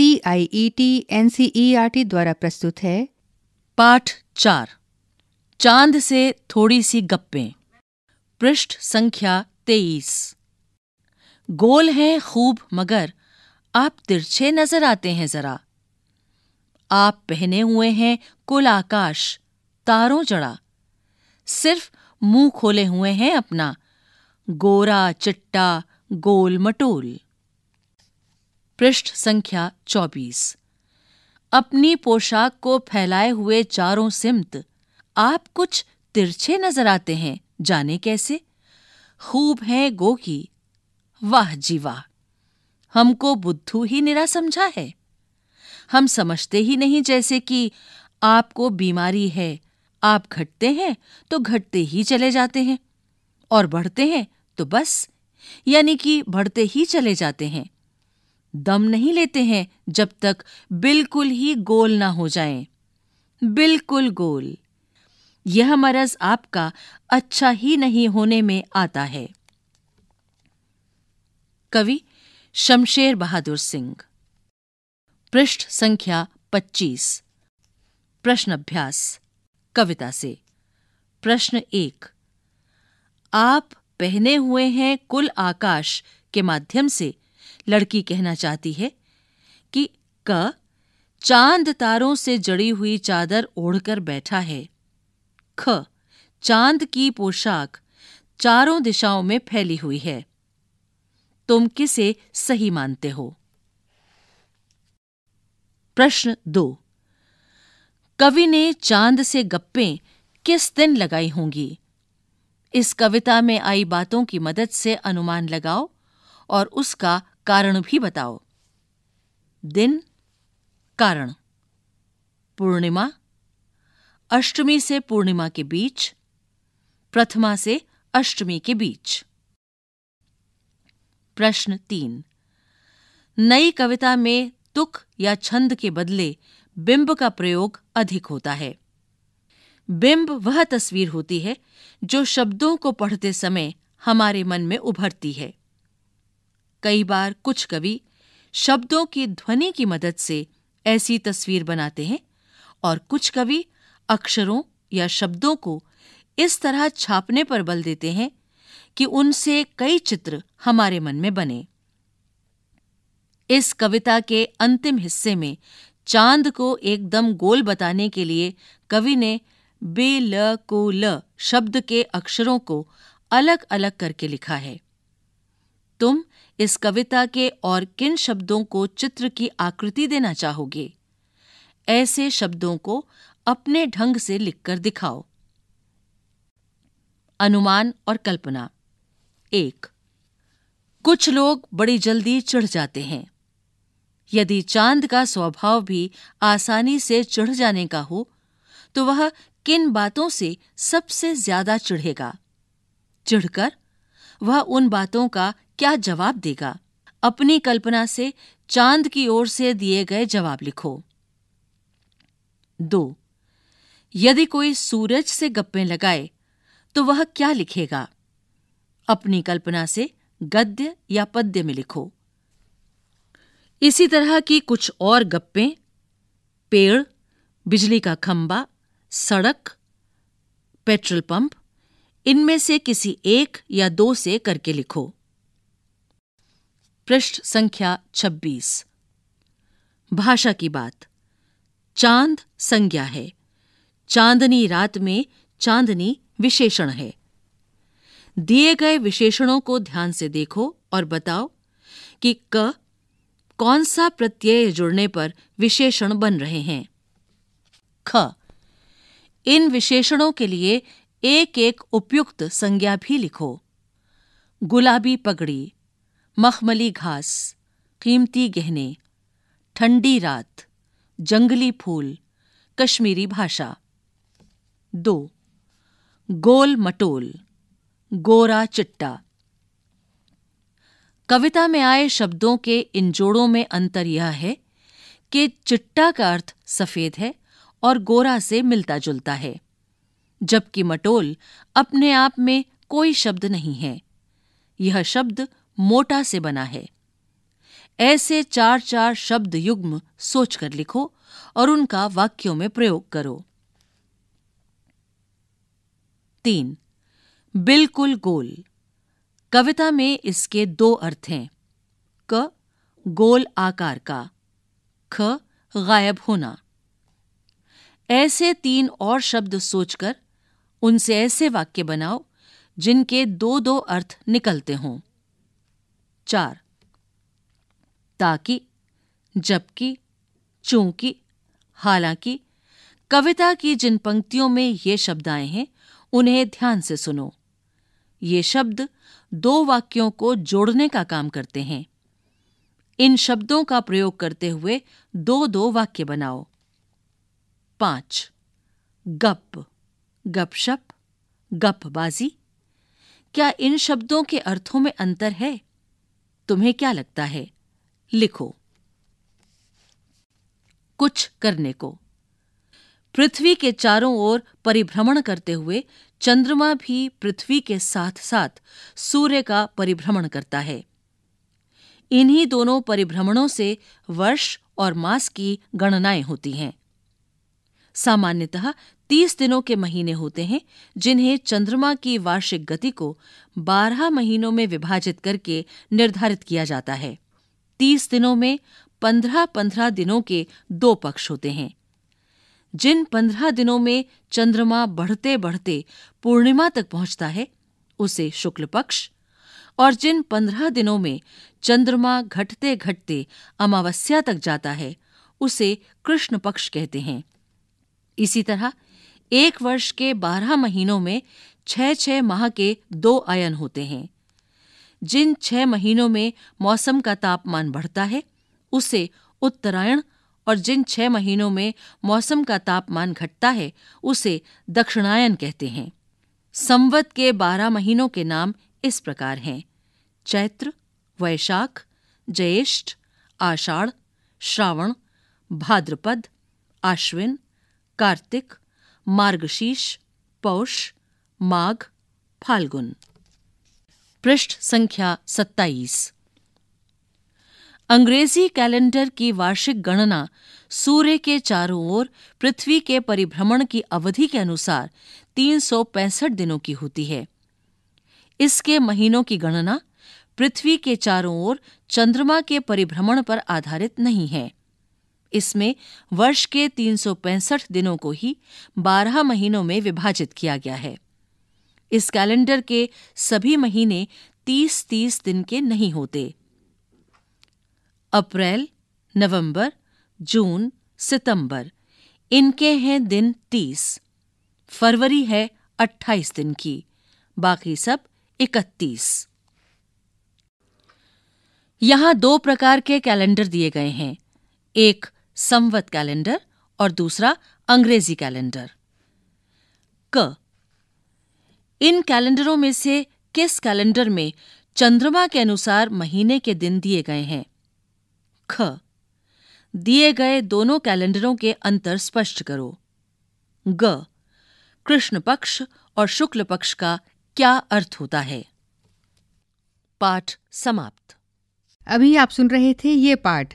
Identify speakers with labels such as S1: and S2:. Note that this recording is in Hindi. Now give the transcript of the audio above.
S1: C I E T N C E R T द्वारा प्रस्तुत है पाठ चार चांद से थोड़ी सी गप्पे पृष्ठ संख्या तेईस गोल हैं खूब मगर आप तिरछे नजर आते हैं जरा आप पहने हुए हैं कुल आकाश तारों जड़ा सिर्फ मुंह खोले हुए हैं अपना गोरा चिट्टा गोल मटोल पृष्ठ संख्या चौबीस अपनी पोशाक को फैलाए हुए चारों सिमत आप कुछ तिरछे नजर आते हैं जाने कैसे खूब हैं गो की वाह जी वाह हमको बुद्धू ही निरा समझा है हम समझते ही नहीं जैसे कि आपको बीमारी है आप घटते हैं तो घटते ही चले जाते हैं और बढ़ते हैं तो बस यानी कि बढ़ते ही चले जाते हैं दम नहीं लेते हैं जब तक बिल्कुल ही गोल ना हो जाएं। बिल्कुल गोल यह मरज आपका अच्छा ही नहीं होने में आता है कवि शमशेर बहादुर सिंह पृष्ठ संख्या 25 प्रश्न अभ्यास कविता से प्रश्न एक आप पहने हुए हैं कुल आकाश के माध्यम से लड़की कहना चाहती है कि क चांद तारों से जड़ी हुई चादर ओढ़कर बैठा है ख चांद की पोशाक चारों दिशाओं में फैली हुई है तुम किसे सही मानते हो प्रश्न दो कवि ने चांद से गप्पे किस दिन लगाई होंगी इस कविता में आई बातों की मदद से अनुमान लगाओ और उसका कारण भी बताओ दिन कारण पूर्णिमा अष्टमी से पूर्णिमा के बीच प्रथमा से अष्टमी के बीच प्रश्न तीन नई कविता में तुक या छंद के बदले बिंब का प्रयोग अधिक होता है बिंब वह तस्वीर होती है जो शब्दों को पढ़ते समय हमारे मन में उभरती है कई बार कुछ कवि शब्दों की ध्वनि की मदद से ऐसी तस्वीर बनाते हैं और कुछ कवि अक्षरों या शब्दों को इस तरह छापने पर बल देते हैं कि उनसे कई चित्र हमारे मन में बने इस कविता के अंतिम हिस्से में चांद को एकदम गोल बताने के लिए कवि ने बे ल को ल शब्द के अक्षरों को अलग अलग करके लिखा है तुम इस कविता के और किन शब्दों को चित्र की आकृति देना चाहोगे ऐसे शब्दों को अपने ढंग से लिखकर दिखाओ अनुमान और कल्पना एक कुछ लोग बड़ी जल्दी चिढ़ जाते हैं यदि चांद का स्वभाव भी आसानी से चिढ़ जाने का हो तो वह किन बातों से सबसे ज्यादा चिढ़ेगा चिढ़कर वह उन बातों का क्या जवाब देगा अपनी कल्पना से चांद की ओर से दिए गए जवाब लिखो दो यदि कोई सूरज से गप्पे लगाए तो वह क्या लिखेगा अपनी कल्पना से गद्य या पद्य में लिखो इसी तरह की कुछ और गप्पे पेड़ बिजली का खंबा सड़क पेट्रोल पंप इनमें से किसी एक या दो से करके लिखो पृष्ठ संख्या 26 भाषा की बात चांद संज्ञा है चांदनी रात में चांदनी विशेषण है दिए गए विशेषणों को ध्यान से देखो और बताओ कि क कौन सा प्रत्यय जुड़ने पर विशेषण बन रहे हैं ख इन विशेषणों के लिए एक एक उपयुक्त संज्ञा भी लिखो गुलाबी पगड़ी मखमली घास कीमती गहने ठंडी रात जंगली फूल कश्मीरी भाषा दो गोल मटोल गोरा चिट्टा कविता में आए शब्दों के इन जोड़ों में अंतर यह है कि चिट्टा का अर्थ सफेद है और गोरा से मिलता जुलता है जबकि मटोल अपने आप में कोई शब्द नहीं है यह शब्द मोटा से बना है ऐसे चार चार शब्द युग्म सोचकर लिखो और उनका वाक्यों में प्रयोग करो तीन बिल्कुल गोल कविता में इसके दो अर्थ हैं क गोल आकार का ख गायब होना ऐसे तीन और शब्द सोचकर उनसे ऐसे वाक्य बनाओ जिनके दो दो अर्थ निकलते हों चार ताकि जबकि चूंकि हालांकि कविता की जिन पंक्तियों में ये शब्द आए हैं उन्हें ध्यान से सुनो ये शब्द दो वाक्यों को जोड़ने का काम करते हैं इन शब्दों का प्रयोग करते हुए दो दो वाक्य बनाओ पांच गप गपशप गपबाजी क्या इन शब्दों के अर्थों में अंतर है तुम्हें क्या लगता है लिखो कुछ करने को पृथ्वी के चारों ओर परिभ्रमण करते हुए चंद्रमा भी पृथ्वी के साथ साथ सूर्य का परिभ्रमण करता है इन्हीं दोनों परिभ्रमणों से वर्ष और मास की गणनाएं होती हैं सामान्यतः तीस दिनों के महीने होते हैं जिन्हें चंद्रमा की वार्षिक गति को बारह महीनों में विभाजित करके निर्धारित किया जाता है तीस दिनों में पंद्रह पंद्रह दिनों के दो पक्ष होते हैं जिन पंद्रह दिनों में चंद्रमा बढ़ते बढ़ते पूर्णिमा तक पहुंचता है उसे शुक्ल पक्ष और जिन पंद्रह दिनों में चंद्रमा घटते घटते अमावस्या तक जाता है उसे कृष्ण पक्ष कहते हैं इसी तरह एक वर्ष के बारह महीनों में छह छह माह के दो आयन होते हैं जिन छह महीनों में मौसम का तापमान बढ़ता है उसे उत्तरायण और जिन छह महीनों में मौसम का तापमान घटता है उसे दक्षिणायन कहते हैं संवत के बारह महीनों के नाम इस प्रकार हैं चैत्र वैशाख ज्येष्ठ आषाढ़ श्रावण भाद्रपद आश्विन कार्तिक मार्गशीर्ष पौष माघ फाल्गुन पृष्ठ संख्या सत्ताईस अंग्रेजी कैलेंडर की वार्षिक गणना सूर्य के चारों ओर पृथ्वी के परिभ्रमण की अवधि के अनुसार पैंसठ दिनों की होती है इसके महीनों की गणना पृथ्वी के चारों ओर चंद्रमा के परिभ्रमण पर आधारित नहीं है इसमें वर्ष के 365 दिनों को ही 12 महीनों में विभाजित किया गया है इस कैलेंडर के सभी महीने 30-30 दिन के नहीं होते अप्रैल नवंबर, जून सितंबर इनके हैं दिन 30 फरवरी है 28 दिन की बाकी सब 31 यहां दो प्रकार के कैलेंडर दिए गए हैं एक संवत कैलेंडर और दूसरा अंग्रेजी कैलेंडर क इन कैलेंडरों में से किस कैलेंडर में चंद्रमा के अनुसार महीने के दिन दिए गए हैं ख दिए गए दोनों कैलेंडरों के अंतर स्पष्ट करो ग कृष्ण पक्ष और शुक्ल पक्ष का क्या अर्थ होता है पाठ समाप्त अभी आप सुन रहे थे ये पाठ